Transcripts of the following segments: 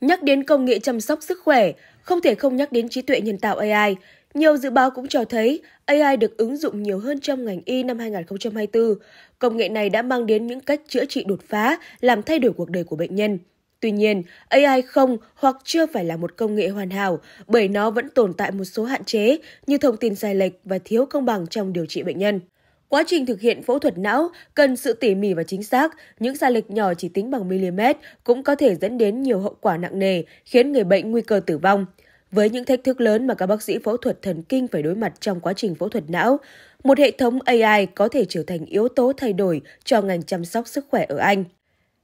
Nhắc đến công nghệ chăm sóc sức khỏe, không thể không nhắc đến trí tuệ nhân tạo AI. Nhiều dự báo cũng cho thấy AI được ứng dụng nhiều hơn trong ngành y năm 2024. Công nghệ này đã mang đến những cách chữa trị đột phá, làm thay đổi cuộc đời của bệnh nhân. Tuy nhiên, AI không hoặc chưa phải là một công nghệ hoàn hảo bởi nó vẫn tồn tại một số hạn chế như thông tin sai lệch và thiếu công bằng trong điều trị bệnh nhân. Quá trình thực hiện phẫu thuật não cần sự tỉ mỉ và chính xác, những sai lệch nhỏ chỉ tính bằng mm cũng có thể dẫn đến nhiều hậu quả nặng nề, khiến người bệnh nguy cơ tử vong. Với những thách thức lớn mà các bác sĩ phẫu thuật thần kinh phải đối mặt trong quá trình phẫu thuật não, một hệ thống AI có thể trở thành yếu tố thay đổi cho ngành chăm sóc sức khỏe ở Anh.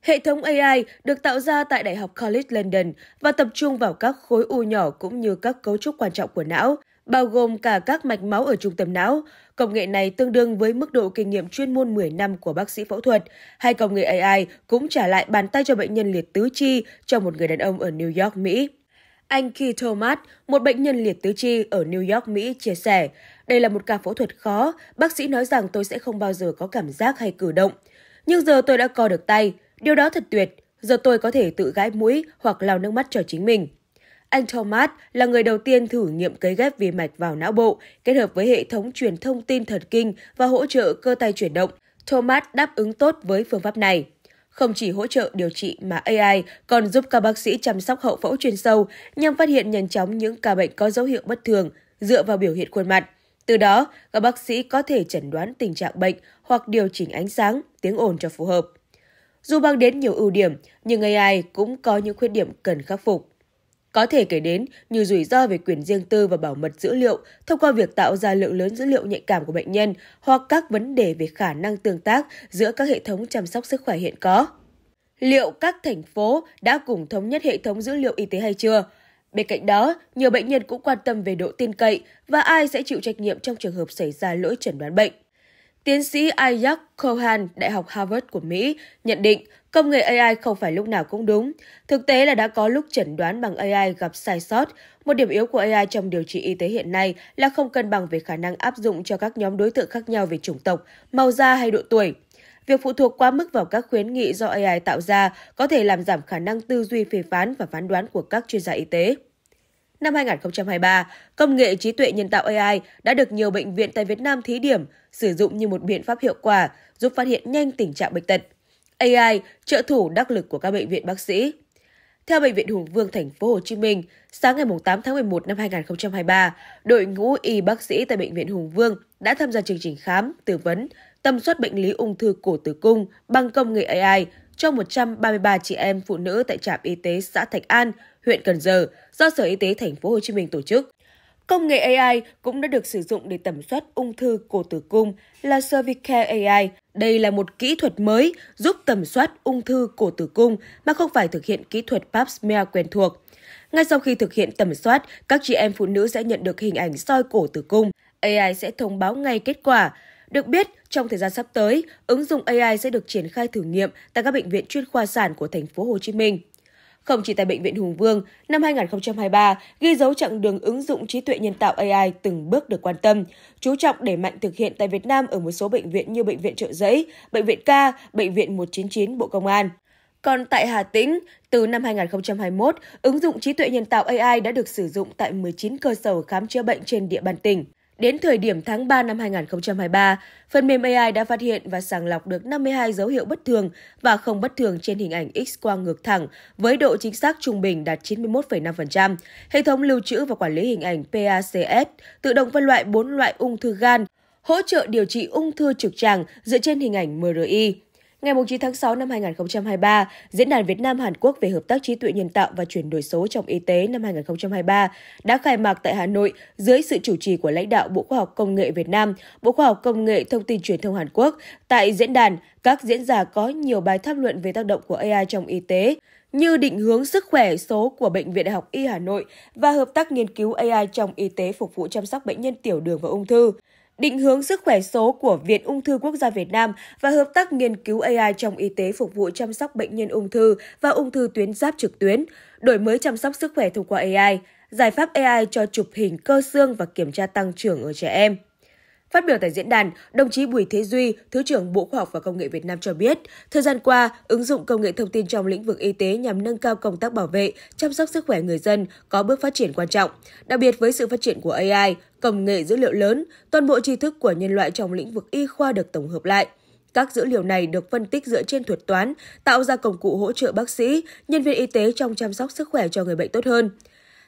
Hệ thống AI được tạo ra tại Đại học College London và tập trung vào các khối u nhỏ cũng như các cấu trúc quan trọng của não bao gồm cả các mạch máu ở trung tâm não. Công nghệ này tương đương với mức độ kinh nghiệm chuyên môn 10 năm của bác sĩ phẫu thuật. Hai công nghệ AI cũng trả lại bàn tay cho bệnh nhân liệt tứ chi cho một người đàn ông ở New York, Mỹ. Anh Keith Thomas, một bệnh nhân liệt tứ chi ở New York, Mỹ, chia sẻ, đây là một ca phẫu thuật khó, bác sĩ nói rằng tôi sẽ không bao giờ có cảm giác hay cử động. Nhưng giờ tôi đã co được tay, điều đó thật tuyệt, giờ tôi có thể tự gãi mũi hoặc lau nước mắt cho chính mình. Anh Thomas là người đầu tiên thử nghiệm cấy ghép vi mạch vào não bộ, kết hợp với hệ thống truyền thông tin thần kinh và hỗ trợ cơ tay chuyển động. Thomas đáp ứng tốt với phương pháp này. Không chỉ hỗ trợ điều trị mà AI còn giúp các bác sĩ chăm sóc hậu phẫu chuyên sâu nhằm phát hiện nhanh chóng những ca bệnh có dấu hiệu bất thường dựa vào biểu hiện khuôn mặt. Từ đó, các bác sĩ có thể chẩn đoán tình trạng bệnh hoặc điều chỉnh ánh sáng, tiếng ồn cho phù hợp. Dù mang đến nhiều ưu điểm, nhưng AI cũng có những khuyết điểm cần khắc phục. Có thể kể đến như rủi ro về quyền riêng tư và bảo mật dữ liệu thông qua việc tạo ra lượng lớn dữ liệu nhạy cảm của bệnh nhân hoặc các vấn đề về khả năng tương tác giữa các hệ thống chăm sóc sức khỏe hiện có. Liệu các thành phố đã cùng thống nhất hệ thống dữ liệu y tế hay chưa? Bên cạnh đó, nhiều bệnh nhân cũng quan tâm về độ tin cậy và ai sẽ chịu trách nhiệm trong trường hợp xảy ra lỗi chẩn đoán bệnh. Tiến sĩ Isaac Cohan, Đại học Harvard của Mỹ, nhận định công nghệ AI không phải lúc nào cũng đúng. Thực tế là đã có lúc chẩn đoán bằng AI gặp sai sót. Một điểm yếu của AI trong điều trị y tế hiện nay là không cân bằng về khả năng áp dụng cho các nhóm đối tượng khác nhau về chủng tộc, màu da hay độ tuổi. Việc phụ thuộc quá mức vào các khuyến nghị do AI tạo ra có thể làm giảm khả năng tư duy phê phán và phán đoán của các chuyên gia y tế năm 2023, công nghệ trí tuệ nhân tạo AI đã được nhiều bệnh viện tại Việt Nam thí điểm, sử dụng như một biện pháp hiệu quả giúp phát hiện nhanh tình trạng bệnh tật. AI trợ thủ đắc lực của các bệnh viện bác sĩ. Theo bệnh viện Hùng Vương thành phố Hồ Chí Minh, sáng ngày 8 tháng 11 năm 2023, đội ngũ y bác sĩ tại bệnh viện Hùng Vương đã tham gia chương trình khám, tư vấn, tầm soát bệnh lý ung thư cổ tử cung bằng công nghệ AI cho 133 chị em phụ nữ tại trạm y tế xã Thạch An, huyện Cần Giờ do Sở Y tế Thành phố Hồ Chí Minh tổ chức. Công nghệ AI cũng đã được sử dụng để tầm soát ung thư cổ tử cung là Cervicare AI. Đây là một kỹ thuật mới giúp tầm soát ung thư cổ tử cung mà không phải thực hiện kỹ thuật pap smear quen thuộc. Ngay sau khi thực hiện tầm soát, các chị em phụ nữ sẽ nhận được hình ảnh soi cổ tử cung. AI sẽ thông báo ngay kết quả. Được biết, trong thời gian sắp tới, ứng dụng AI sẽ được triển khai thử nghiệm tại các bệnh viện chuyên khoa sản của thành phố Hồ Chí Minh. Không chỉ tại bệnh viện Hùng Vương, năm 2023 ghi dấu chặng đường ứng dụng trí tuệ nhân tạo AI từng bước được quan tâm, chú trọng để mạnh thực hiện tại Việt Nam ở một số bệnh viện như bệnh viện Trợ Giấy, bệnh viện Ca, bệnh viện 199 Bộ Công an. Còn tại Hà Tĩnh, từ năm 2021, ứng dụng trí tuệ nhân tạo AI đã được sử dụng tại 19 cơ sở khám chữa bệnh trên địa bàn tỉnh. Đến thời điểm tháng 3 năm 2023, phần mềm AI đã phát hiện và sàng lọc được 52 dấu hiệu bất thường và không bất thường trên hình ảnh X-quang ngược thẳng với độ chính xác trung bình đạt 91,5%. Hệ thống lưu trữ và quản lý hình ảnh PACS tự động phân loại 4 loại ung thư gan, hỗ trợ điều trị ung thư trực tràng dựa trên hình ảnh MRI, Ngày 9 tháng 6 năm 2023, Diễn đàn Việt Nam-Hàn Quốc về hợp tác trí tuệ nhân tạo và chuyển đổi số trong y tế năm 2023 đã khai mạc tại Hà Nội dưới sự chủ trì của lãnh đạo Bộ Khoa học Công nghệ Việt Nam, Bộ Khoa học Công nghệ Thông tin Truyền thông Hàn Quốc. Tại diễn đàn, các diễn giả có nhiều bài tham luận về tác động của AI trong y tế, như định hướng sức khỏe số của Bệnh viện Đại học Y Hà Nội và hợp tác nghiên cứu AI trong y tế phục vụ chăm sóc bệnh nhân tiểu đường và ung thư định hướng sức khỏe số của Viện Ung thư Quốc gia Việt Nam và hợp tác nghiên cứu AI trong y tế phục vụ chăm sóc bệnh nhân ung thư và ung thư tuyến giáp trực tuyến, đổi mới chăm sóc sức khỏe thông qua AI, giải pháp AI cho chụp hình cơ xương và kiểm tra tăng trưởng ở trẻ em. Phát biểu tại diễn đàn, đồng chí Bùi Thế Duy, Thứ trưởng Bộ Khoa học và Công nghệ Việt Nam cho biết, thời gian qua, ứng dụng công nghệ thông tin trong lĩnh vực y tế nhằm nâng cao công tác bảo vệ, chăm sóc sức khỏe người dân có bước phát triển quan trọng. Đặc biệt với sự phát triển của AI, công nghệ dữ liệu lớn, toàn bộ tri thức của nhân loại trong lĩnh vực y khoa được tổng hợp lại. Các dữ liệu này được phân tích dựa trên thuật toán, tạo ra công cụ hỗ trợ bác sĩ, nhân viên y tế trong chăm sóc sức khỏe cho người bệnh tốt hơn.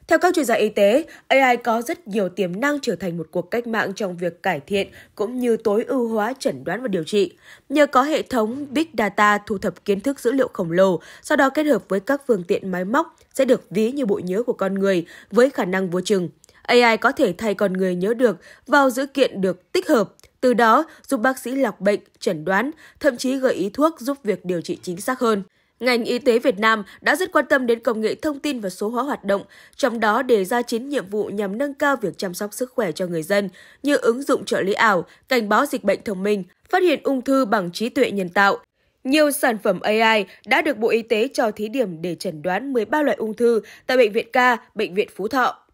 Theo các chuyên gia y tế, AI có rất nhiều tiềm năng trở thành một cuộc cách mạng trong việc cải thiện cũng như tối ưu hóa chẩn đoán và điều trị. Nhờ có hệ thống Big Data thu thập kiến thức dữ liệu khổng lồ, sau đó kết hợp với các phương tiện máy móc sẽ được ví như bộ nhớ của con người với khả năng vô chừng. AI có thể thay con người nhớ được vào dữ kiện được tích hợp, từ đó giúp bác sĩ lọc bệnh, chẩn đoán, thậm chí gợi ý thuốc giúp việc điều trị chính xác hơn ngành y tế Việt Nam đã rất quan tâm đến công nghệ thông tin và số hóa hoạt động, trong đó đề ra chín nhiệm vụ nhằm nâng cao việc chăm sóc sức khỏe cho người dân như ứng dụng trợ lý ảo, cảnh báo dịch bệnh thông minh, phát hiện ung thư bằng trí tuệ nhân tạo. Nhiều sản phẩm AI đã được Bộ Y tế cho thí điểm để chẩn đoán 13 loại ung thư tại Bệnh viện Ca, Bệnh viện Phú Thọ.